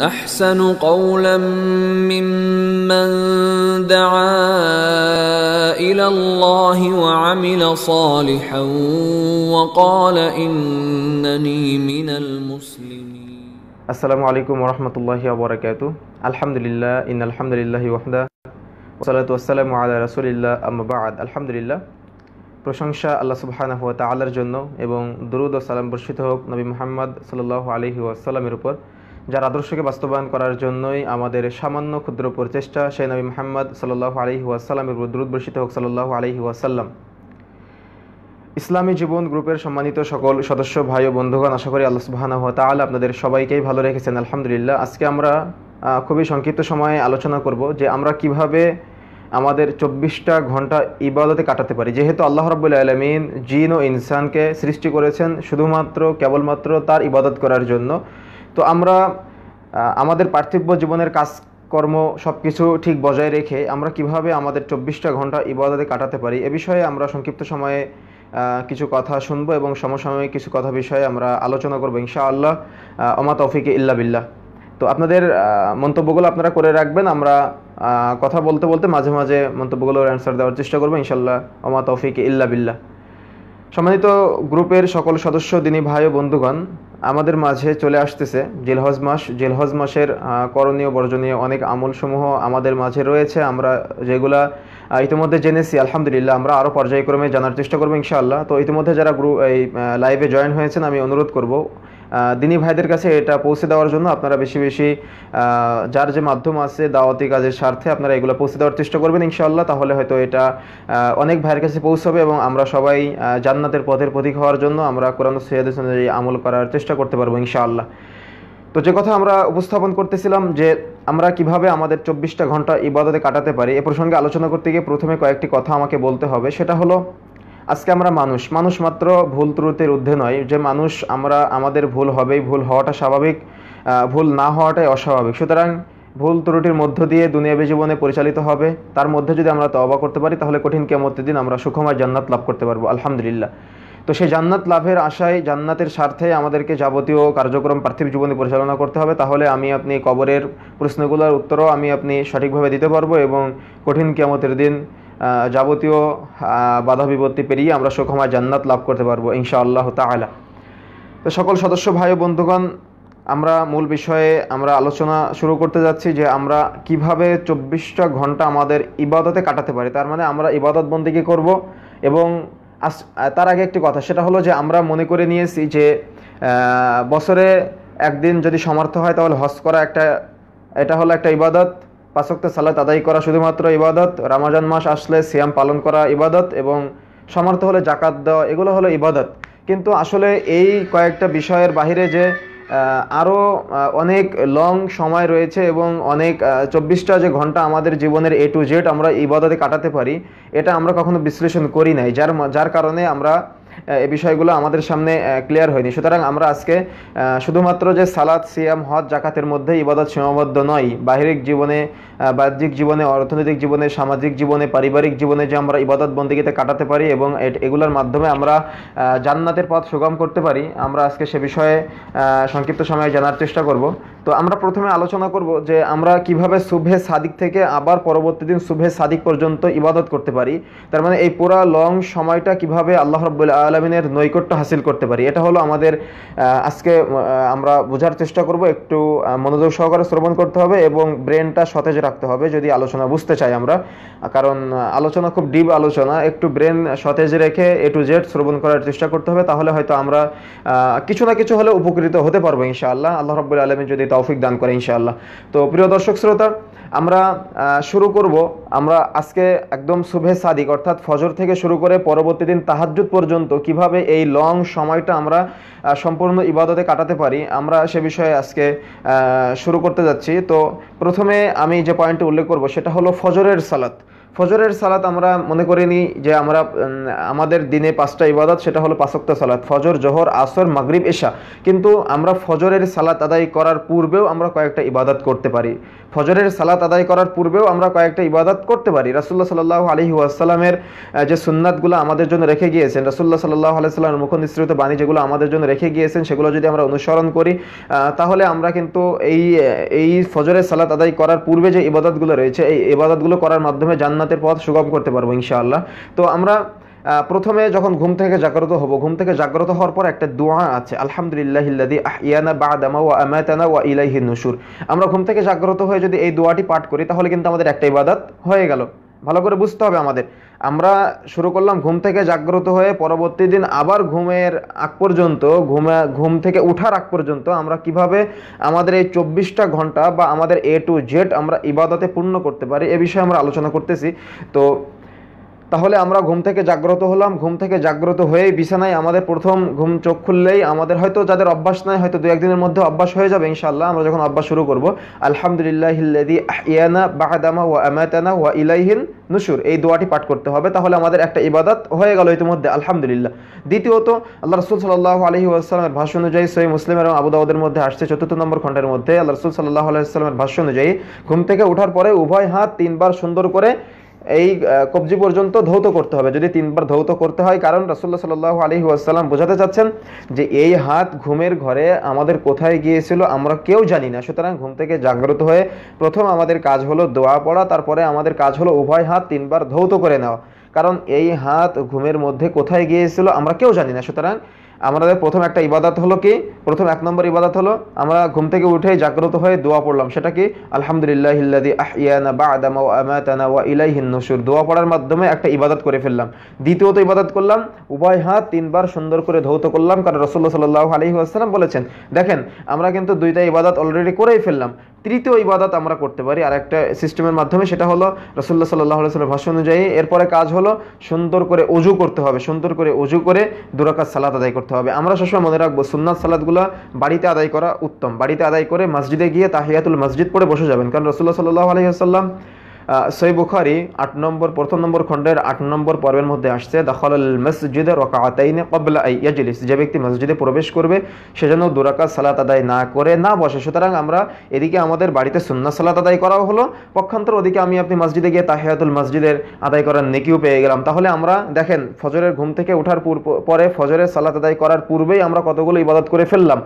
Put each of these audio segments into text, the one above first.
احسن قولا ممن دعا الى الله وعمل صالحا وقال انني من المسلمين السلام عليكم ورحمه الله وبركاته الحمد لله ان الحمد لله وحده والصلاه والسلام على رسول الله اما بعد الحمد لله প্রশংসা আল্লাহ সুবহানাহু ওয়া তাআলার জন্য এবং দরুদ ও সালাম বর্ষিত হোক নবী মুহাম্মদ সাল্লাল্লাহু আলাইহি ওয়াসাল্লামের উপর যার আদর্শকে বাস্তবায়ন করার জন্যই আমাদের সামান্য ক্ষুদ্র প্রচেষ্টা সে নবী মোহাম্মদ সাল্লাহ আলহি ওয়াসাল্লামের দ্রুতবর্ষিত হোক সাল্লাহ আলহি ওয়াসাল্লাম ইসলামী জীবন গ্রুপের সম্মানিত সকল সদস্য ভাই ও বন্ধুগণ আশা করি আল্লাহ সুবাহানা হওয়া তাহলে আপনাদের সবাইকেই ভালো রেখেছেন আলহামদুলিল্লাহ আজকে আমরা খুবই সংক্ষিপ্ত সময়ে আলোচনা করব যে আমরা কিভাবে আমাদের চব্বিশটা ঘন্টা ইবাদতে কাটাতে পারি যেহেতু আল্লাহ রব্বুল্লা আলমিন জিন ও ইনসানকে সৃষ্টি করেছেন শুধুমাত্র কেবলমাত্র তার ইবাদত করার জন্য তো আমরা আমাদের পার্থিব্য জীবনের কাজকর্ম সব কিছু ঠিক বজায় রেখে আমরা কিভাবে আমাদের চব্বিশটা ঘন্টা ইবাদতে কাটাতে পারি এ বিষয়ে আমরা সংক্ষিপ্ত সময়ে কিছু কথা শুনবো এবং সমসাময়িক কিছু কথা বিষয়ে আমরা আলোচনা করবো ইনশাআল্লাহ অমা তৌফিকে ইল্লা বিল্লাহ তো আপনাদের মন্তব্যগুলো আপনারা করে রাখবেন আমরা কথা বলতে বলতে মাঝে মাঝে মন্তব্যগুলোর অ্যান্সার দেওয়ার চেষ্টা করবো ইনশাল্লাহ অমা তফিকে ইল্লা বিল্লাহ সম্মানিত গ্রুপের সকল সদস্য দিনী ভাই ও বন্ধুগণ আমাদের মাঝে চলে আসতেছে জেলহজ মাস জেলহজ মাসের করণীয় বর্জনীয় অনেক আমলসমূহ আমাদের মাঝে রয়েছে আমরা যেগুলা ইতিমধ্যে জেনেছি আলহামদুলিল্লাহ আমরা আরও পর্যায়ক্রমে জানার চেষ্টা করবো ইনশাআল্লাহ তো ইতিমধ্যে যারা গ্রুপ এই লাইভে জয়েন হয়েছেন আমি অনুরোধ করব দিনী ভাইদের কাছে এটা পৌঁছে দেওয়ার জন্য আপনারা বেশি বেশি যার যে মাধ্যম আছে দাওয়াতি কাজের স্বার্থে আপনারা এগুলো পৌঁছে দেওয়ার চেষ্টা করবেন ইনশাল্লাহ তাহলে হয়তো এটা অনেক ভাইয়ের কাছে পৌঁছবে এবং আমরা সবাই জান্নাতের পথের প্রতীক হওয়ার জন্য আমরা কোরআন সৈয়দ অনুযায়ী আমল করার চেষ্টা করতে পারবো ইনশাআল্লাহ তো যে কথা আমরা উপস্থাপন করতেছিলাম যে আমরা কিভাবে আমাদের চব্বিশটা ঘন্টা ইবাদতে কাটাতে পারি এ প্রসঙ্গে আলোচনা করতে গিয়ে প্রথমে কয়েকটি কথা আমাকে বলতে হবে সেটা হলো আজকে আমরা মানুষ মানুষ মাত্র ভুল ত্রুটির ঊর্ধ্বে নয় যে মানুষ আমরা আমাদের ভুল হবেই ভুল হওয়াটা স্বাভাবিক ভুল না হওয়াটাই অস্বাভাবিক সুতরাং ভুল ত্রুটির মধ্য দিয়ে দুনিয়াবি জীবনে পরিচালিত হবে তার মধ্যে যদি আমরা তবা করতে পারি তাহলে কঠিন কেমতের দিন আমরা সুখময় জান্নাত লাভ করতে পারবো আলহামদুলিল্লাহ তো সেই জান্নাত লাভের আশায় জান্নাতের স্বার্থে আমাদেরকে যাবতীয় কার্যক্রম পার্থিব জীবনে পরিচালনা করতে হবে তাহলে আমি আপনি কবরের প্রশ্নগুলোর উত্তরও আমি আপনি সঠিকভাবে দিতে পারবো এবং কঠিন কেমতের দিন যাবতীয় বাধা বিপত্তি পেরিয়ে আমরা সুখময় জান্নাত লাভ করতে পারবো ইনশা আল্লাহ তালা তো সকল সদস্য ভাই বন্ধুগণ আমরা মূল বিষয়ে আমরা আলোচনা শুরু করতে যাচ্ছি যে আমরা কিভাবে চব্বিশটা ঘন্টা আমাদের ইবাদতে কাটাতে পারি তার মানে আমরা ইবাদত বন্দিকে করব এবং তার আগে একটি কথা সেটা হলো যে আমরা মনে করে নিয়েছি যে বছরে একদিন যদি সমর্থ হয় তাহলে হজ করা একটা এটা হলো একটা ইবাদত পাঁচক্ত সালাত আদায় করা শুধুমাত্র ইবাদত রামাজান মাস আসলে সিয়াম পালন করা ইবাদত এবং সমর্থ হলে জাকাত দেওয়া এগুলো হলো ইবাদত কিন্তু আসলে এই কয়েকটা বিষয়ের বাহিরে যে আরও অনেক লং সময় রয়েছে এবং অনেক চব্বিশটা যে ঘন্টা আমাদের জীবনের এ টু জেড আমরা ইবাদতে কাটাতে পারি এটা আমরা কখনো বিশ্লেষণ করি নাই যার যার কারণে আমরা এই বিষয়গুলো আমাদের সামনে ক্লিয়ার হয়নি সুতরাং আমরা আজকে শুধুমাত্র যে সালাদ সিয়াম হজ জাকাতের মধ্যে ইবাদত সীমাবদ্ধ নয় বাহিরিক জীবনে বাহ্যিক জীবনে অর্থনৈতিক জীবনে সামাজিক জীবনে পারিবারিক জীবনে যে আমরা ইবাদত বন্দীগীতে কাটাতে পারি এবং এগুলোর মাধ্যমে আমরা জান্নাতের পথ সুগম করতে পারি আমরা আজকে সে বিষয়ে সংক্ষিপ্ত সময়ে জানার চেষ্টা করব তো আমরা প্রথমে আলোচনা করব যে আমরা কিভাবে শুভে সাদিক থেকে আবার পরবর্তী দিন শুভে সাদিক পর্যন্ত ইবাদত করতে পারি তার মানে এই পুরা লং সময়টা কিভাবে আল্লাহ রব্বুল আলমিনের নৈকট্য হাসিল করতে পারি এটা হলো আমাদের আজকে আমরা বোঝার চেষ্টা করব একটু মনোযোগ সহকারে শ্রবণ করতে হবে এবং ব্রেনটা সতেজ রাখতে হবে যদি আলোচনা বুঝতে চাই আমরা কারণ আলোচনা খুব ডিপ আলোচনা একটু ব্রেন সতেজ রেখে এ টু জেড শ্রবণ করার চেষ্টা করতে হবে তাহলে হয়তো আমরা কিছু না কিছু হলে উপকৃত হতে পারবো ইনশাআল্লাহ আল্লাহ রব্বুল আলমিন যদি তৌফিক দান করে ইনশাআল্লাহ তো প্রিয় দর্শক শ্রোতা আমরা শুরু করব আমরা আজকে একদম শুভে সাদিক অর্থাৎ ফজর থেকে শুরু করে পরবর্তী দিন তাহাজুদ পর্যন্ত কিভাবে এই লং সময়টা আমরা সম্পূর্ণ ইবাদতে কাটাতে পারি আমরা সে বিষয়ে আজকে শুরু করতে যাচ্ছি তো প্রথমে আমি যে পয়েন্টটি উল্লেখ করব সেটা হলো ফজরের সালাত ফজরের সালাত আমরা মনে করি নিই যে আমরা আমাদের দিনে পাঁচটা ইবাদত সেটা হলো পাঁচক্ত সালাত ফজর জোহর আসর মাগরিব এশা কিন্তু আমরা ফজরের সালাত আদায় করার পূর্বেও আমরা কয়েকটা ইবাদত করতে পারি ফজরের সালাত আদায় করার পূর্বেও আমরা কয়েকটা ইবাদত করতে পারি রাসুল্লাহ সাল্লাহ আলহি আসসালামের যে সুন্নাতগুলো আমাদের জন্য রেখে গিয়েছেন রাসুল্লাহ সাল্লাহ আলাইসাল্লামের মুখ নিঃসৃত বাণী যেগুলো আমাদের জন্য রেখে গিয়েছেন সেগুলো যদি আমরা অনুসরণ করি তাহলে আমরা কিন্তু এই এই ফজরের সালাত আদায় করার পূর্বে যে ইবাদতগুলো রয়েছে এই ইবাদতগুলো করার মাধ্যমে জান্নাত জান্নাতের পথ সুগম করতে পারবো ইনশাআল্লাহ তো আমরা প্রথমে যখন ঘুম থেকে জাগ্রত হব ঘুম থেকে জাগ্রত হওয়ার পর একটা দোয়া আছে আলহামদুলিল্লাহ ওয়া আমরা ঘুম থেকে জাগ্রত হয়ে যদি এই দোয়াটি পাঠ করি তাহলে কিন্তু আমাদের একটা ইবাদত হয়ে গেল ভালো করে বুঝতে হবে আমাদের আমরা শুরু করলাম ঘুম থেকে জাগ্রত হয়ে পরবর্তী দিন আবার ঘুমের আগ পর্যন্ত ঘুমে ঘুম থেকে উঠার আগ পর্যন্ত আমরা কিভাবে আমাদের এই চব্বিশটা ঘন্টা বা আমাদের এ টু জেড আমরা ইবাদতে পূর্ণ করতে পারি এ বিষয়ে আমরা আলোচনা করতেছি তো তাহলে আমরা ঘুম থেকে জাগ্রত হলাম ঘুম থেকে জাগ্রত হয়েই বিছানায় আমাদের প্রথম ঘুম চোখ খুললেই আমাদের হয়তো যাদের অভ্যাস নাই হয়তো দু একদিনের মধ্যে অভ্যাস হয়ে যাবে ইনশাল্লাহ আমরা যখন অভ্যাস শুরু করব আলহামদুলিল্লাহ ইয়ানা বাহাদামা ওয়া আমাতানা ওয়া ইলাইহিন নুসুর এই দোয়াটি পাঠ করতে হবে তাহলে আমাদের একটা ইবাদত হয়ে গেল ইতিমধ্যে আলহামদুলিল্লাহ দ্বিতীয়ত আল্লাহ রসুল সাল্লাহ আলহি আসসালামের ভাষ্য অনুযায়ী সৈ মুসলিম এবং আবুদাউদের মধ্যে আসছে চতুর্থ নম্বর খণ্ডের মধ্যে আল্লাহ রসুল সাল্লাহ আলহিহাস্লামের ভাষ্য অনুযায়ী ঘুম থেকে ওঠার পরে উভয় হাত তিনবার সুন্দর করে এই কবজি পর্যন্ত ধৌত করতে হবে যদি তিনবার ধৌত করতে হয় কারণ রাসুল্লাহ সাল্লাহ আলী আসসালাম বোঝাতে চাচ্ছেন যে এই হাত ঘুমের ঘরে আমাদের কোথায় গিয়েছিল আমরা কেউ জানি না সুতরাং ঘুম থেকে জাগ্রত হয়ে প্রথম আমাদের কাজ হলো দোয়া পড়া তারপরে আমাদের কাজ হলো উভয় হাত তিনবার ধৌত করে নেওয়া কারণ এই হাত ঘুমের মধ্যে কোথায় গিয়েছিল আমরা কেউ জানি না সুতরাং আমাদের প্রথম একটা ইবাদত হলো কি প্রথম এক নম্বর ইবাদত হলো আমরা ঘুম থেকে উঠে জাগ্রত হয়ে দোয়া পড়লাম সেটা কি আলহামদুলিল্লাহ দোয়া পড়ার মাধ্যমে একটা ইবাদত করে ফেললাম দ্বিতীয়ত ইবাদত করলাম উভয় হাত তিনবার সুন্দর করে ধৌত করলাম কারণ রসল্লা সাল্লাহ আলহি বলেছেন দেখেন আমরা কিন্তু দুইটা ইবাদত অলরেডি করেই ফেললাম তৃতীয় ইবাদত আমরা করতে পারি আর একটা সিস্টেমের মাধ্যমে সেটা হলো রসুল্লাহ সাল্লাহ সাল্লামের ভাষ্য অনুযায়ী এরপরে কাজ হলো সুন্দর করে অজু করতে হবে সুন্দর করে অজু করে দুরাকাত সালাদ আদায় করতে হবে আমরা সবসময় মনে রাখবো সুন্নাত সালাদগুলো বাড়িতে আদায় করা উত্তম বাড়িতে আদায় করে মসজিদে গিয়ে তাহিয়াতুল মসজিদ পড়ে বসে যাবেন কারণ রসুল্লাহ সাল্লাহ আলহিহাসাল্লাম সই বুখারি আট নম্বর প্রথম নম্বর খণ্ডের আট নম্বর পর্বের মধ্যে আসছে দখল মসজিদে রকাতাইনে কবলা ইয়াজলিস যে ব্যক্তি মসজিদে প্রবেশ করবে সে যেন দুরাকা সালাত আদায় না করে না বসে সুতরাং আমরা এদিকে আমাদের বাড়িতে সুন্না সালাত আদায় করাও হলো পক্ষান্তর ওদিকে আমি আপনি মসজিদে গিয়ে তাহিয়াতুল মসজিদের আদায় করার নেকিও পেয়ে গেলাম তাহলে আমরা দেখেন ফজরের ঘুম থেকে ওঠার পরে ফজরের সালাত আদায় করার পূর্বেই আমরা কতগুলো ইবাদত করে ফেললাম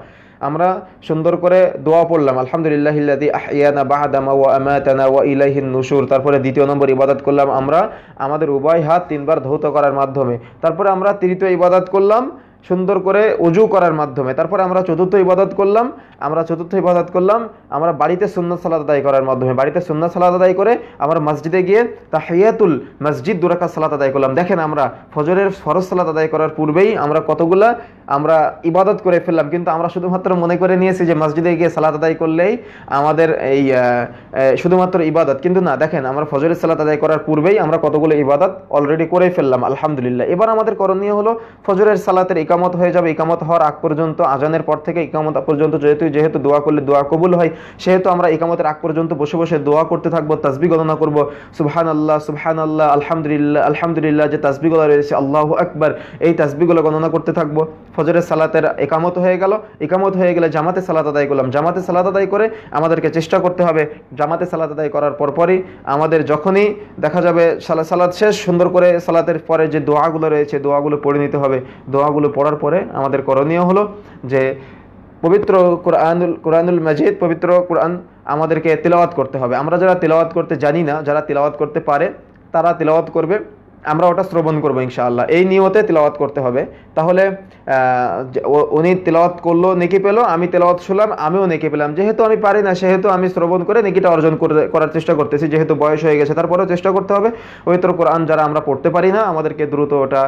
আমরা সুন্দর করে দোয়া পড়লাম আলহামদুলিল্লাহ ইল্লাদি আহিয়ানা বাহাদামা ওয়া আমাতানা ওয়া ইলাহিন নুসুর তারপরে দ্বিতীয় নম্বর ইবাদত করলাম আমরা আমাদের উভয় হাত তিনবার ধৌত করার মাধ্যমে তারপরে আমরা তৃতীয় ইবাদত করলাম সুন্দর করে উজু করার মাধ্যমে তারপরে আমরা চতুর্থ ইবাদত করলাম আমরা চতুর্থ ইবাদত করলাম আমরা বাড়িতে সুন্দর সালাদ আদায় করার মাধ্যমে বাড়িতে সুন্দর সালাদ আদায় করে আমরা মসজিদে গিয়ে তা তাহিয়াতুল মসজিদ দুরাকা সালাত আদায় করলাম দেখেন আমরা ফজরের ফরজ সালাদ আদায় করার পূর্বেই আমরা কতগুলা আমরা ইবাদত করে ফেললাম কিন্তু আমরা শুধুমাত্র মনে করে নিয়েছি যে মসজিদে গিয়ে সালাদ আদায় করলেই আমাদের এই শুধুমাত্র ইবাদত কিন্তু না দেখেন আমরা ফজরের সালাত আদায় করার পূর্বেই আমরা কতগুলো ইবাদত অলরেডি করে ফেললাম আলহামদুলিল্লাহ এবার আমাদের করণীয় হলো ফজরের সালাতের ইকামত হয়ে যাবে ইকামত হওয়ার আগ পর্যন্ত আজানের পর থেকে ইকামত পর্যন্ত যেহেতু যেহেতু দোয়া করলে দোয়া কবুল হয় সেহেতু আমরা ইকামতের আগ পর্যন্ত বসে বসে দোয়া করতে থাকবো তাসবি গণনা করবো সুবহান আল্লাহ সুবহান আল্লাহ আলহামদুলিল্লাহ আলহামদুলিল্লাহ যে তাসবিগুলো রয়েছে আল্লাহ আকবার এই তাসবিগুলো গণনা করতে থাকবো ফজরের সালাতের একামত হয়ে গেল একামত হয়ে গেলে জামাতে সালাত আদায় করলাম জামাতে সালাত আদায় করে আমাদেরকে চেষ্টা করতে হবে জামাতে সালাত আদায় করার পরপরই আমাদের যখনই দেখা যাবে সালা সালাদ শেষ সুন্দর করে সালাতের পরে যে দোয়াগুলো রয়েছে দোয়াগুলো পড়ে নিতে হবে দোয়াগুলো পড়ার পরে আমাদের করণীয় হলো যে পবিত্র কোরআনুল কোরআনুল মাজিদ পবিত্র কোরআন আমাদেরকে তেলাওয়াত করতে হবে আমরা যারা তেলাওয়াত করতে জানি না যারা তেলাওয়াত করতে পারে তারা তেলাওয়াত করবে আমরা ওটা শ্রবণ করবো ইনশাআল্লাহ এই নিয়তে তেলাওয়াত করতে হবে তাহলে উনি তেলাওয়াত করলো নেকি পেল আমি তেলাওয়াত শুনলাম আমিও নেকি পেলাম যেহেতু আমি পারি না সেহেতু আমি শ্রবণ করে নেকিটা অর্জন করার চেষ্টা করতেছি যেহেতু বয়স হয়ে গেছে তারপরেও চেষ্টা করতে হবে তোর কোরআন যারা আমরা পড়তে পারি না আমাদেরকে দ্রুত ওটা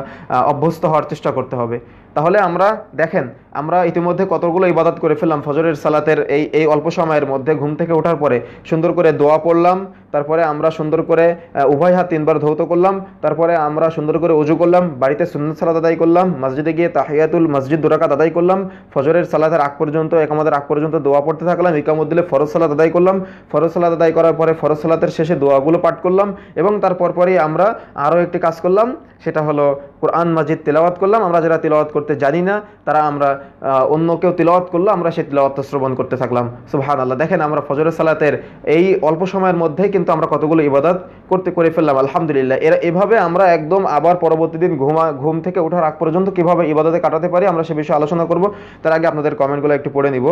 অভ্যস্ত হওয়ার চেষ্টা করতে হবে তাহলে আমরা দেখেন আমরা ইতিমধ্যে কতগুলো ইবাদত করে ফেললাম ফজরের সালাতের এই এই অল্প সময়ের মধ্যে ঘুম থেকে ওঠার পরে সুন্দর করে দোয়া পড়লাম তারপরে আমরা সুন্দর করে উভয় হাত তিনবার ধৌত করলাম তারপরে আমরা সুন্দর করে উজু করলাম বাড়িতে সুন্দর সালাত আদায় করলাম মসজিদে গিয়ে তাহিয়াতুল মসজিদ দুরাকাত আদায় করলাম ফজরের সালাতের আগ পর্যন্ত আমাদের আগ পর্যন্ত দোয়া পড়তে থাকলাম ইকামুদ্দিলে ফরজ সালাত আদায় করলাম ফরজ সালাত আদায় করার পরে ফরজ সালাতের শেষে দোয়াগুলো পাঠ করলাম এবং তারপর পরেই আমরা আরও একটি কাজ করলাম সেটা হলো কোরআন মাজিদ তেলাওয়াত করলাম আমরা যারা তেলাওয়াত করতে জানি না তারা আমরা অন্য কেউ তিলওয়াত করলো আমরা সেই তিলওয়াত শ্রবণ করতে থাকলাম সুহান আল্লাহ দেখেন আমরা ফজরের সালাতের এই অল্প সময়ের মধ্যেই কিন্তু আমরা কতগুলো ইবাদত করতে করে ফেললাম আলহামদুলিল্লাহ এরা এভাবে আমরা একদম আবার পরবর্তী দিন ঘুমা ঘুম থেকে ওঠার আগ পর্যন্ত কীভাবে ইবাদতে কাটাতে পারি আমরা সে বিষয়ে আলোচনা করব তার আগে আপনাদের কমেন্টগুলো একটু পড়ে নিব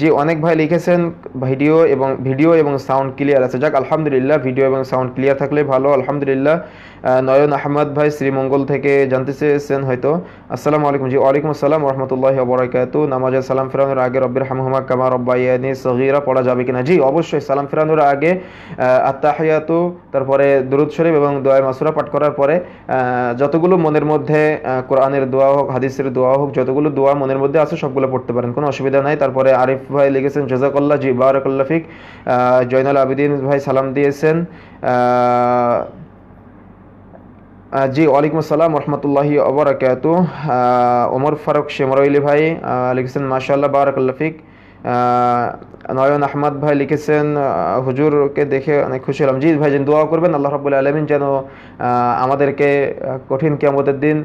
যে অনেক ভাই লিখেছেন ভিডিও এবং ভিডিও এবং সাউন্ড ক্লিয়ার আছে যাক আলহামদুলিল্লাহ ভিডিও এবং সাউন্ড ক্লিয়ার থাকলে ভালো আলহামদুলিল্লাহ নয়ন আহমদ ভাই শ্রীমঙ্গল থেকে জানতে চেয়েছেন হয়তো আসসালামু আলাইকুম জি ওয়ালাইকুম আসসালাম রহমতুল্লাহ ওবরাকাত নামাজের সালাম ফেরানোর আগে রব্বির হামহুমা কামা রব্বাইয়ানি সহিরা পড়া যাবে কিনা জি অবশ্যই সালাম ফেরানোর আগে আত্মাহিয়াতু তারপরে দুরুদ শরীফ এবং দোয়া মাসুরা পাঠ করার পরে যতগুলো মনের মধ্যে কোরআনের দোয়া হোক হাদিসের দোয়া হোক যতগুলো দোয়া মনের মধ্যে আছে সবগুলো পড়তে পারেন কোনো অসুবিধা নাই তারপরে আরিফ ভাই লিখেছেন জোজাকল্লা জি বারাকল্লাফিক জয়নাল আবিদিন ভাই সালাম দিয়েছেন জি ওয়ালাইকুম আসসালাম রহমতুল্লাহি অবরাকাত ওমর ফারুক শ্যামরাইলি ভাই লিখেছেন মাশাল্লাহ বারাকাল্লাফিক নয়ন আহমদ ভাই লিখেছেন হুজুরকে দেখে অনেক খুশি হলাম জি ভাই যেন দোয়া করবেন আল্লাহ রাবুল্লা আলমিন যেন আমাদেরকে কঠিন কেয়ামতের দিন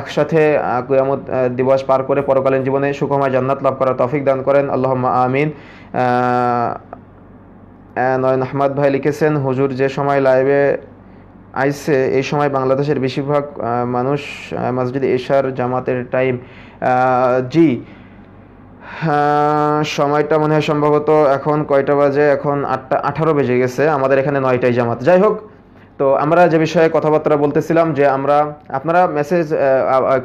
একসাথে কিয়ামত দিবস পার করে পরকালীন জীবনে সুখময় জান্নাত লাভ করার তফিক দান করেন আল্লাহ আমিন নয়ন আহমদ ভাই লিখেছেন হুজুর যে সময় লাইভে আইসে এই সময় বাংলাদেশের বেশিরভাগ মানুষ মসজিদ এশার জামাতের টাইম জি হ্যাঁ, সময়টা মনে হয় সম্ভবত এখন কয়টা বাজে এখন আটটা আঠারো বেজে গেছে আমাদের এখানে নয়টাই জামাত যাই হোক তো আমরা যে বিষয়ে কথাবার্তা বলতেছিলাম যে আমরা আপনারা মেসেজ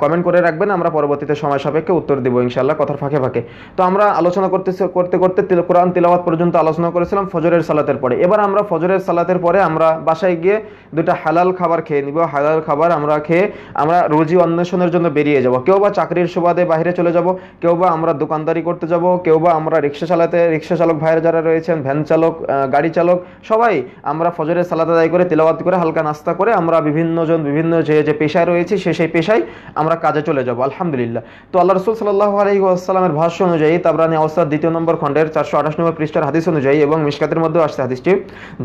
কমেন্ট করে রাখবেন আমরা পরবর্তীতে সময় সাপেক্ষে উত্তর দিব ইনশাল্লাহ কথার ফাঁকে ফাঁকে তো আমরা আলোচনা করতে করতে করতে কোরআন তিলাওয়াত পর্যন্ত আলোচনা করেছিলাম ফজরের সালাতের পরে এবার আমরা ফজরের সালাতের পরে আমরা বাসায় গিয়ে দুটা হালাল খাবার খেয়ে নিব হালাল খাবার আমরা খেয়ে আমরা রুজি অন্বেষণের জন্য বেরিয়ে যাব কেউ বা চাকরির সুবাদে বাইরে চলে যাব কেউ বা আমরা দোকানদারি করতে যাব কেউ বা আমরা রিক্সা চালাতে রিক্সা চালক ভাইয়ের যারা রয়েছেন ভ্যান চালক গাড়ি চালক সবাই আমরা ফজরের সালাত আদায় করে তিলাওয়াত তেলাওয়াত করে হালকা নাস্তা করে আমরা বিভিন্নজন বিভিন্ন যে যে পেশায় রয়েছে সে সেই পেশায় আমরা কাজে চলে যাব আলহামদুলিল্লাহ তো আল্লাহ রসুল সাল্লাহ আলহি আসসালামের ভাষ্য অনুযায়ী তাবরানি অবস্থার দ্বিতীয় নম্বর খণ্ডের চারশো আঠাশ নম্বর পৃষ্ঠার হাদিস অনুযায়ী এবং মিসকাতের মধ্যেও আসছে হাদিসটি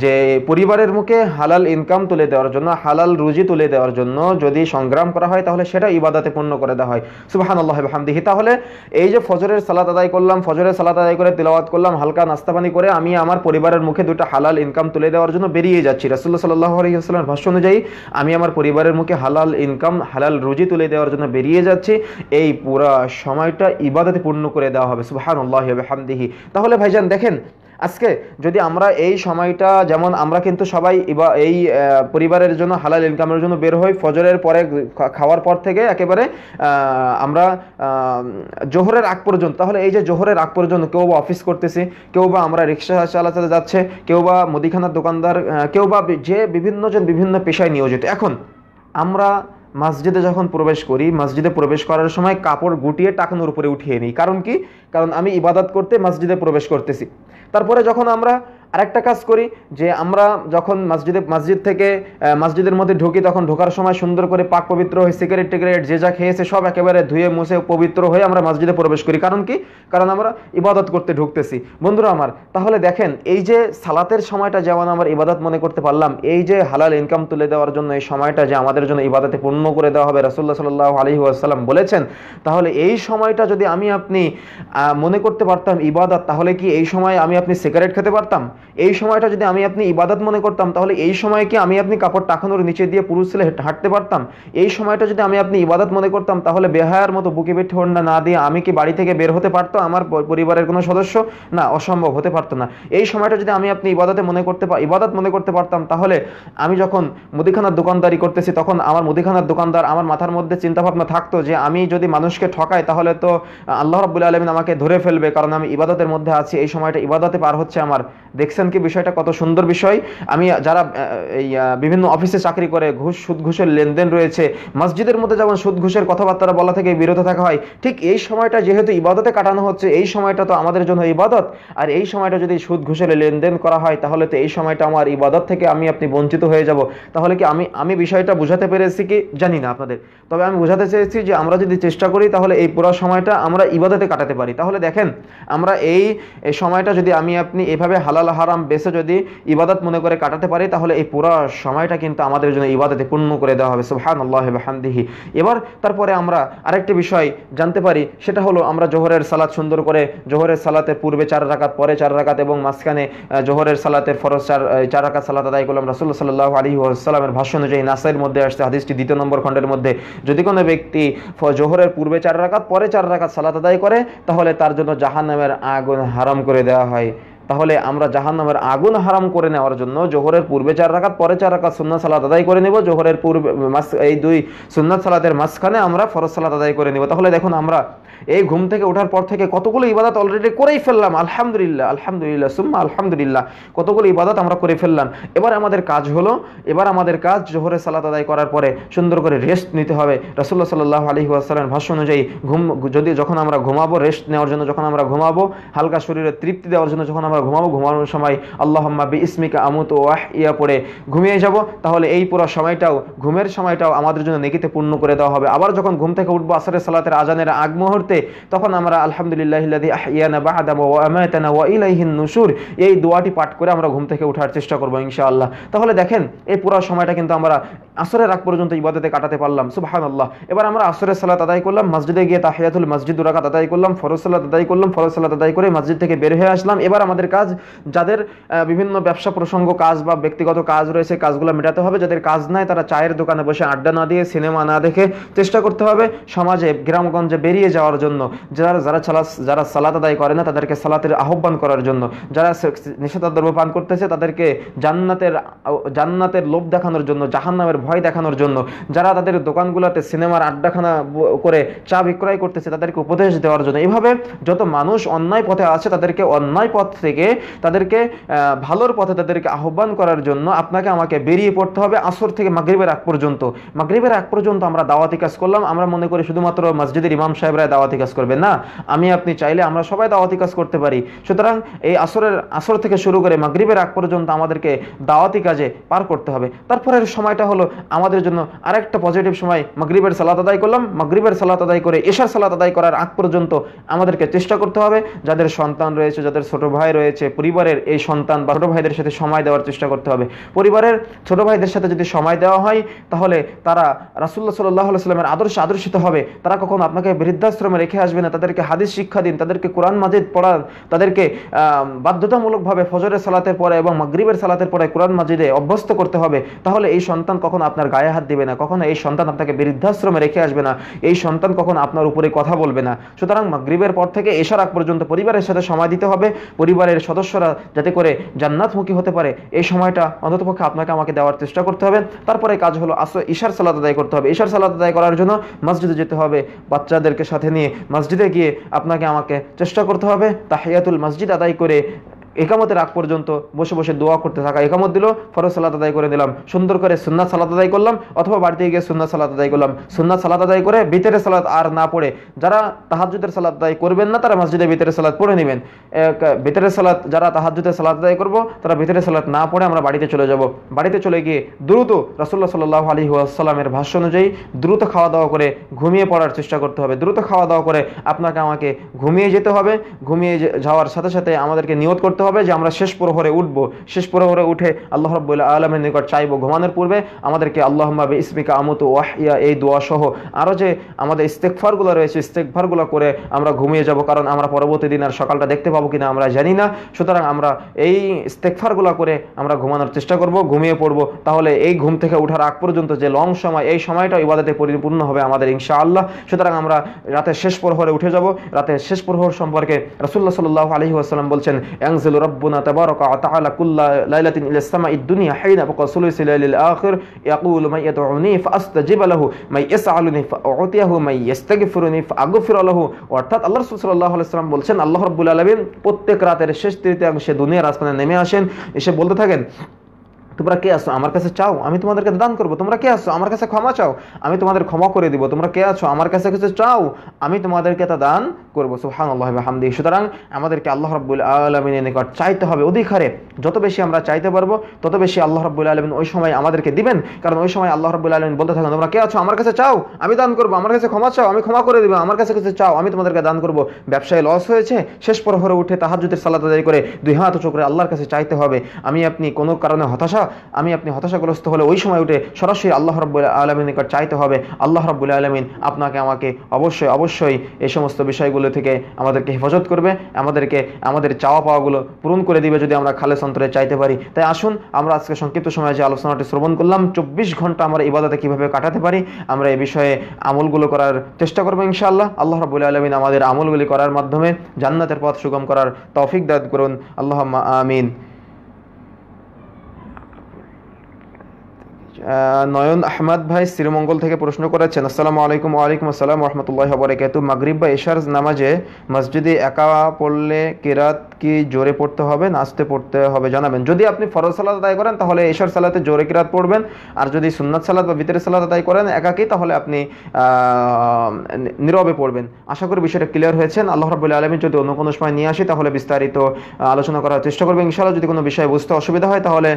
যে পরিবারের মুখে হালাল ইনকাম তুলে দেওয়ার জন্য হালাল রুজি তুলে দেওয়ার জন্য যদি সংগ্রাম করা হয় তাহলে সেটা ইবাদাতে পূর্ণ করে দেওয়া হয় সুবাহান আল্লাহ হামদিহি তাহলে এই যে ফজরের সালাত আদায় করলাম ফজরের সালাত আদায় করে তেলাওয়াত করলাম হালকা নাস্তা পানি করে আমি আমার পরিবারের মুখে দুটা হালাল ইনকাম তুলে দেওয়ার জন্য বেরিয়ে যাচ্ছি রাসুল্লাহ সাল্লাহ আলহিহাস্লামের ভাষ্য অনুযায়ী আমি আমার পরিবারের মুখে হালাল ইনকাম হালাল রুজি তুলে দেওয়ার জন্য বেরিয়ে যাচ্ছি এই পুরা সময়টা ইবাদতে পূর্ণ করে দেওয়া হবে সুবাহান আল্লাহ হামদিহি তাহলে ভাইজান দেখেন আজকে যদি আমরা এই সময়টা যেমন আমরা কিন্তু সবাই এই পরিবারের জন্য হালাল ইনকামের জন্য বের হই ফজরের পরে খাওয়ার পর থেকে একেবারে আমরা জোহরের আগ পর্যন্ত তাহলে এই যে জোহরের আগ পর্যন্ত কেউ বা অফিস করতেছি কেউ বা আমরা রিক্সা চালাতে যাচ্ছে কেউ বা মুদিখানার দোকানদার কেউ বা যে বিভিন্নজন বিভিন্ন পেশায় নিয়োজিত এখন আমরা মসজিদে যখন প্রবেশ করি মসজিদে প্রবেশ করার সময় কাপড় গুটিয়ে টাকানোর উপরে উঠিয়ে নিই কারণ কি কারণ আমি ইবাদত করতে মসজিদে প্রবেশ করতেছি তারপরে যখন আমরা আরেকটা কাজ করি যে আমরা যখন মসজিদে মসজিদ থেকে মসজিদের মধ্যে ঢুকি তখন ঢোকার সময় সুন্দর করে পাক পবিত্র হয়ে সিগারেট টিগারেট যে যা খেয়েছে সব একেবারে ধুয়ে মুছে পবিত্র হয়ে আমরা মসজিদে প্রবেশ করি কারণ কি কারণ আমরা ইবাদত করতে ঢুকতেছি বন্ধুরা আমার তাহলে দেখেন এই যে সালাতের সময়টা যেমন আমরা ইবাদত মনে করতে পারলাম এই যে হালাল ইনকাম তুলে দেওয়ার জন্য এই সময়টা যে আমাদের জন্য ইবাদতে পূর্ণ করে দেওয়া হবে রাসুল্লাহ সাল্লাহ আলি আসসালাম বলেছেন তাহলে এই সময়টা যদি আমি আপনি মনে করতে পারতাম ইবাদত তাহলে কি এই সময় আমি আপনি সিগারেট খেতে পারতাম এই সময়টা যদি আমি আপনি ইবাদত মনে করতাম তাহলে এই সময় কি আমি আপনি কাপড় টাকানোর নিচে দিয়ে পুরুষ ছেলে হাঁটতে পারতাম এই সময়টা যদি আমি আপনি ইবাদত মনে করতাম তাহলে বেহায়ার মতো বুকে পেটে হন্ডা না দিয়ে আমি কি বাড়ি থেকে বের হতে পারতো আমার পরিবারের কোনো সদস্য না অসম্ভব হতে পারতো না এই সময়টা যদি আমি আপনি ইবাদতে মনে করতে ইবাদত মনে করতে পারতাম তাহলে আমি যখন মুদিখানার দোকানদারি করতেছি তখন আমার মুদিখানার দোকানদার আমার মাথার মধ্যে চিন্তাভাবনা থাকতো যে আমি যদি মানুষকে ঠকাই তাহলে তো আল্লাহ রবুল্লা আলমিন আমাকে ধরে ফেলবে কারণ আমি ইবাদতের মধ্যে আছি এই সময়টা ইবাদতে পার হচ্ছে আমার দেখ দেখছেন কি বিষয়টা কত সুন্দর বিষয় আমি যারা এই বিভিন্ন অফিসে চাকরি করে ঘুষ সুদ ঘুষের লেনদেন রয়েছে মসজিদের মধ্যে যেমন সুদ ঘুষের কথাবার্তা বলা থেকে বিরত থাকা হয় ঠিক এই সময়টা যেহেতু ইবাদতে কাটানো হচ্ছে এই সময়টা তো আমাদের জন্য ইবাদত আর এই সময়টা যদি সুদ ঘুষের লেনদেন করা হয় তাহলে তো এই সময়টা আমার ইবাদত থেকে আমি আপনি বঞ্চিত হয়ে যাব তাহলে কি আমি আমি বিষয়টা বুঝাতে পেরেছি কি জানি না আপনাদের তবে আমি বোঝাতে চেয়েছি যে আমরা যদি চেষ্টা করি তাহলে এই পুরো সময়টা আমরা ইবাদতে কাটাতে পারি তাহলে দেখেন আমরা এই সময়টা যদি আমি আপনি এভাবে হালাল হারাম হারাম বেসে যদি ইবাদত মনে করে কাটাতে পারি তাহলে এই পুরো সময়টা কিন্তু আমাদের জন্য ইবাদতে পূর্ণ করে দেওয়া হবে সুহান আল্লাহ হামদিহি এবার তারপরে আমরা আরেকটি বিষয় জানতে পারি সেটা হলো আমরা জোহরের সালাত সুন্দর করে জোহরের সালাতের পূর্বে চার রাকাত পরে চার রাকাত এবং মাঝখানে জোহরের সালাতের ফরজ চার চার রাকাত সালাত আদায় করলাম রাসুল্লাহ সাল্লাহ আলী আসসালামের ভাষ্য অনুযায়ী নাসাইয়ের মধ্যে আসছে হাদিসটি দ্বিতীয় নম্বর খণ্ডের মধ্যে যদি কোনো ব্যক্তি জোহরের পূর্বে চার রাকাত পরে চার রাকাত সালাত আদায় করে তাহলে তার জন্য নামের আগুন হারাম করে দেওয়া হয় তাহলে আমরা জাহান নামের আগুন হারাম করে নেওয়ার জন্য জোহরের পূর্বে চার রাখাত পরে চার রাখাত সুন্না সালাত আদায় করে নেব জোহরের পূর্বে এই দুই সুন্নাত সালাতের মাঝখানে আমরা ফরজ সালাত আদায় করে নেব তাহলে দেখুন আমরা এই ঘুম থেকে ওঠার পর থেকে কতগুলো ইবাদত অলরেডি করেই ফেললাম আলহামদুলিল্লাহ আলহামদুলিল্লাহ সুম্মা আলহামদুলিল্লাহ কতগুলো ইবাদত আমরা করে ফেললাম এবার আমাদের কাজ হলো এবার আমাদের কাজ জোহরের সালাত আদায় করার পরে সুন্দর করে রেস্ট নিতে হবে রাসুল্লাহ সাল্লাহ আলহি আসালামের ভাষ্য অনুযায়ী ঘুম যদি যখন আমরা ঘুমাবো রেস্ট নেওয়ার জন্য যখন আমরা ঘুমাবো হালকা শরীরে তৃপ্তি দেওয়ার জন্য যখন আমরা আমরা ঘুমাবো ঘুমানোর সময় আল্লাহম্মা বি ইসমিকা আমুত ও আহ ইয়া পড়ে ঘুমিয়ে যাব তাহলে এই পুরো সময়টাও ঘুমের সময়টাও আমাদের জন্য নেকিতে পূর্ণ করে দেওয়া হবে আবার যখন ঘুম থেকে উঠবো আসরের সালাতের আজানের আগ মুহূর্তে তখন আমরা আলহামদুলিল্লাহিল্লাদি আহিয়ানা বাহাদাম ও আমায়তানা ওয়া ইলাইহিন নুসুর এই দোয়াটি পাঠ করে আমরা ঘুম থেকে উঠার চেষ্টা করবো ইনশাআল্লাহ তাহলে দেখেন এই পুরো সময়টা কিন্তু আমরা আসরের আগ পর্যন্ত ইবাদতে কাটাতে পারলাম সুবাহান আল্লাহ এবার আমরা আসরের সালাত আদায় করলাম মসজিদে গিয়ে তাহিয়াতুল মসজিদ দুরাকাত আদায় করলাম ফরজ সালাত আদায় করলাম ফরজ সালাত আদায় করে মসজিদ থেকে বের হয়ে আসলাম এবার আমাদের যাদের কাজ যাদের বিভিন্ন ব্যবসা প্রসঙ্গ কাজ বা ব্যক্তিগত কাজ রয়েছে কাজগুলো মেটাতে হবে যাদের কাজ নাই তারা চায়ের দোকানে বসে আড্ডা না দিয়ে সিনেমা না দেখে চেষ্টা করতে হবে সমাজে গ্রামগঞ্জে বেরিয়ে যাওয়ার জন্য যারা যারা ছালা যারা সালাত আদায় করে না তাদেরকে সালাতের আহ্বান করার জন্য যারা নিষেধাদ্রব্য পান করতেছে তাদেরকে জান্নাতের জান্নাতের লোভ দেখানোর জন্য জাহান্নামের ভয় দেখানোর জন্য যারা তাদের দোকানগুলোতে সিনেমার আড্ডাখানা করে চা বিক্রয় করতেছে তাদেরকে উপদেশ দেওয়ার জন্য এভাবে যত মানুষ অন্যায় পথে আছে তাদেরকে অন্যায় পথ থেকে থেকে তাদেরকে ভালোর পথে তাদেরকে আহ্বান করার জন্য আপনাকে আমাকে বেরিয়ে পড়তে হবে আসর থেকে মাগরীবের আগ পর্যন্ত মাগরীবের আগ পর্যন্ত আমরা দাওয়াতি কাজ করলাম আমরা মনে করি শুধুমাত্র মসজিদের ইমাম সাহেবরা দাওয়াতি কাজ করবে না আমি আপনি চাইলে আমরা সবাই দাওয়াতি কাজ করতে পারি সুতরাং এই আসরের আসর থেকে শুরু করে মাগরীবের আগ পর্যন্ত আমাদেরকে দাওয়াতি কাজে পার করতে হবে তারপরের সময়টা হলো আমাদের জন্য আরেকটা পজিটিভ সময় মাগরীবের সালাত আদায় করলাম মাগরীবের সালাত আদায় করে এশার সালাত আদায় করার আগ পর্যন্ত আমাদেরকে চেষ্টা করতে হবে যাদের সন্তান রয়েছে যাদের ছোট ভাই রয়েছে রয়েছে পরিবারের এই সন্তান বা ছোটো ভাইদের সাথে সময় দেওয়ার চেষ্টা করতে হবে পরিবারের ছোট ভাইদের সাথে যদি সময় দেওয়া হয় তাহলে তারা রাসুল্লাহ সাল্লাহ সাল্লামের আদর্শ আদর্শিত হবে তারা কখনো আপনাকে বৃদ্ধাশ্রমে রেখে আসবে না তাদেরকে হাদিস শিক্ষা দিন তাদেরকে কোরআন মাজিদ পড়ান তাদেরকে বাধ্যতামূলকভাবে ফজরের সালাতের পরে এবং মাগরীবের সালাতের পরে কোরআন মাজিদে অভ্যস্ত করতে হবে তাহলে এই সন্তান কখন আপনার গায়ে হাত দিবে না কখনো এই সন্তান আপনাকে বৃদ্ধাশ্রমে রেখে আসবে না এই সন্তান কখন আপনার উপরে কথা বলবে না সুতরাং মাগরীবের পর থেকে এশার আগ পর্যন্ত পরিবারের সাথে সময় দিতে হবে পরিবারের পরিবারের সদস্যরা যাতে করে জান্নাতমুখী হতে পারে এই সময়টা অন্ততপক্ষে আপনাকে আমাকে দেওয়ার চেষ্টা করতে হবে তারপরে কাজ হলো আসর ঈশার সালাদ আদায় করতে হবে ঈশার সালাদ আদায় করার জন্য মসজিদে যেতে হবে বাচ্চাদেরকে সাথে নিয়ে মসজিদে গিয়ে আপনাকে আমাকে চেষ্টা করতে হবে তাহিয়াতুল মসজিদ আদায় করে একামতের আগ পর্যন্ত বসে বসে দোয়া করতে থাকা একামত দিল ফরজ সালাত আদায় করে দিলাম সুন্দর করে সুন্না সালাত আদায় করলাম অথবা বাড়িতে গিয়ে সুন্না সালাত আদায় করলাম সুন্না সালাত আদায় করে ভিতরে সালাত আর না পড়ে যারা তাহাজুদের সালাত আদায় করবেন না তারা মসজিদে ভিতরে সালাত পড়ে নেবেন ভিতরে সালাত যারা তাহাজুদের সালাত আদায় করবো তারা ভিতরে সালাত না পড়ে আমরা বাড়িতে চলে যাব বাড়িতে চলে গিয়ে দ্রুত রাসুল্লাহ সাল্লাহ আলী আসসালামের ভাষ্য অনুযায়ী দ্রুত খাওয়া দাওয়া করে ঘুমিয়ে পড়ার চেষ্টা করতে হবে দ্রুত খাওয়া দাওয়া করে আপনাকে আমাকে ঘুমিয়ে যেতে হবে ঘুমিয়ে যাওয়ার সাথে সাথে আমাদেরকে নিয়ত করতে হবে যে আমরা শেষ প্রহরে উঠবো শেষ প্রহরে উঠে আল্লাহ রব্বুল্লাহ আলমের নিকট চাইবো ঘুমানোর পূর্বে আমাদেরকে আল্লাহ মাবে ইসমিকা আমতু ওয়াহিয়া এই দোয়া সহ আরও যে আমাদের ইস্তেকফারগুলো রয়েছে ইস্তেকফারগুলো করে আমরা ঘুমিয়ে যাব কারণ আমরা পরবর্তী দিন আর সকালটা দেখতে পাবো কিনা আমরা জানি না সুতরাং আমরা এই ইস্তেকফারগুলো করে আমরা ঘুমানোর চেষ্টা করব ঘুমিয়ে পড়বো তাহলে এই ঘুম থেকে উঠার আগ পর্যন্ত যে লং সময় এই সময়টা ইবাদতে পরিপূর্ণ হবে আমাদের আল্লাহ সুতরাং আমরা রাতে শেষ প্রহরে উঠে যাব রাতে শেষ প্রহর সম্পর্কে রসুল্লাহ সাল্লাহ আলহি আসসালাম বলছেন অ্যাংজেল ينزل ربنا تبارك وتعالى كل ليلة إلى السماء الدنيا حين بقى ثلث الليل الآخر يقول من يدعوني فأستجب له من يسألني فأعطيه من يستغفرني فأغفر له অর্থাৎ আল্লাহ রসুল সাল্লাহ আলাইসালাম বলছেন আল্লাহ রব্বুল আলমিন প্রত্যেক রাতের শেষ তৃতীয়াংশে দুনিয়ার আসমানে নেমে আসেন এসে বলতে থাকেন তোমরা কে আসো আমার কাছে চাও আমি তোমাদেরকে দান করবো তোমরা কে আসো আমার কাছে ক্ষমা চাও আমি তোমাদের ক্ষমা করে দিব তোমরা কে আছো আমার কাছে কিছু চাও আমি তোমাদেরকে তা দান করবো সুহান আল্লাহ হামদি সুতরাং আমাদেরকে আল্লাহ রব্বুল আলমিনের নিকট চাইতে হবে অধিকারে যত বেশি আমরা চাইতে পারবো তত বেশি আল্লাহ রব্বুল আলমিন ওই সময় আমাদেরকে দিবেন কারণ ওই সময় আল্লাহ রব্বুল আলমিন বলতে থাকেন তোমরা কে আছো আমার কাছে চাও আমি দান করবো আমার কাছে ক্ষমা চাও আমি ক্ষমা করে দেবো আমার কাছে কিছু চাও আমি তোমাদেরকে দান করবো ব্যবসায় লস হয়েছে শেষ পর হরে উঠে তাহার যদি আদায় করে দুই হাত চোখ আল্লাহর কাছে চাইতে হবে আমি আপনি কোনো কারণে হতাশা আচ্ছা আমি আপনি হতাশাগ্রস্ত হলে ওই সময় উঠে সরাসরি আল্লাহ রব্বুল আলমিন নিকট চাইতে হবে আল্লাহ রব্বুল আলমিন আপনাকে আমাকে অবশ্যই অবশ্যই এই সমস্ত বিষয়গুলো থেকে আমাদেরকে হেফাজত করবে আমাদেরকে আমাদের চাওয়া পাওয়াগুলো পূরণ করে দিবে যদি আমরা খালেস অন্তরে চাইতে পারি তাই আসুন আমরা আজকে সংক্ষিপ্ত সময়ে যে আলোচনাটি শ্রবণ করলাম চব্বিশ ঘন্টা আমরা ইবাদতে কীভাবে কাটাতে পারি আমরা এই বিষয়ে আমলগুলো করার চেষ্টা করবো ইনশাআল্লাহ আল্লাহ রবুল্লা আলমিন আমাদের আমলগুলি করার মাধ্যমে জান্নাতের পথ সুগম করার তৌফিক দাদ করুন আল্লাহ আমিন নয়ন আহমদ ভাই শ্রীমঙ্গল থেকে প্রশ্ন করেছেন আসসালামু আলাইকুম ওয়ালাইকুম আসসালাম রহমতুল্লাহ বরাকাতু মাগরিব বা এশার নামাজে মসজিদে একা পড়লে কেরাত কি জোরে পড়তে হবে নাচতে পড়তে হবে জানাবেন যদি আপনি ফরজ সালাদ আদায় করেন তাহলে এশার সালাতে জোরে কেরাত পড়বেন আর যদি সুন্নাত সালাদ বা ভিতরে সালাদ আদায় করেন একাকেই তাহলে আপনি নীরবে পড়বেন আশা করি বিষয়টা ক্লিয়ার হয়েছেন আল্লাহ রাবুল্লাহ আলমী যদি অন্য কোনো সময় নিয়ে আসি তাহলে বিস্তারিত আলোচনা করার চেষ্টা করবেন ইনশাআল্লাহ যদি কোনো বিষয়ে বুঝতে অসুবিধা হয় তাহলে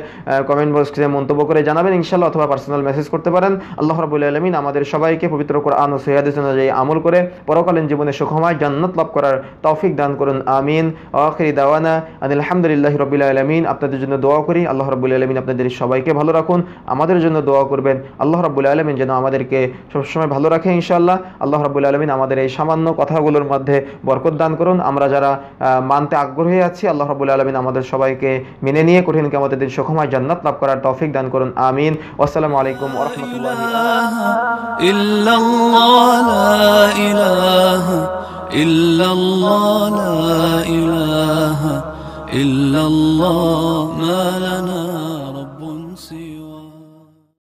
কমেন্ট বক্সে মন্তব্য করে জানাবেন ইনশাআল্লাহ অথবা পার্সোনাল মেসেজ করতে পারেন আল্লাহ রাবুল আলমিন আমাদের সবাইকে পবিত্র কোরআন ও সৈয়াদ অনুযায়ী আমল করে পরকালীন জীবনে সুখময় জান্নাত লাভ করার তৌফিক দান করুন আমিন আখরি দাওয়ানা আলহামদুলিল্লাহ রবিল আলমিন আপনাদের জন্য দোয়া করি আল্লাহ রবুল আলমিন আপনাদের সবাইকে ভালো রাখুন আমাদের জন্য দোয়া করবেন আল্লাহ রবুল আলমিন যেন আমাদেরকে সবসময় ভালো রাখে ইনশাল্লাহ আল্লাহ রবুল আলমিন আমাদের এই সামান্য কথাগুলোর মধ্যে বরকত দান করুন আমরা যারা মানতে আগ্রহী আছি আল্লাহ রবুল আলমিন আমাদের সবাইকে মেনে নিয়ে কঠিন কেমন দিন সুখময় জান্নাত লাভ করার তৌফিক দান করুন আমিন والسلام عليكم ورحمة الله إلا الله لا إله إلا الله لا إله إلا الله ما لنا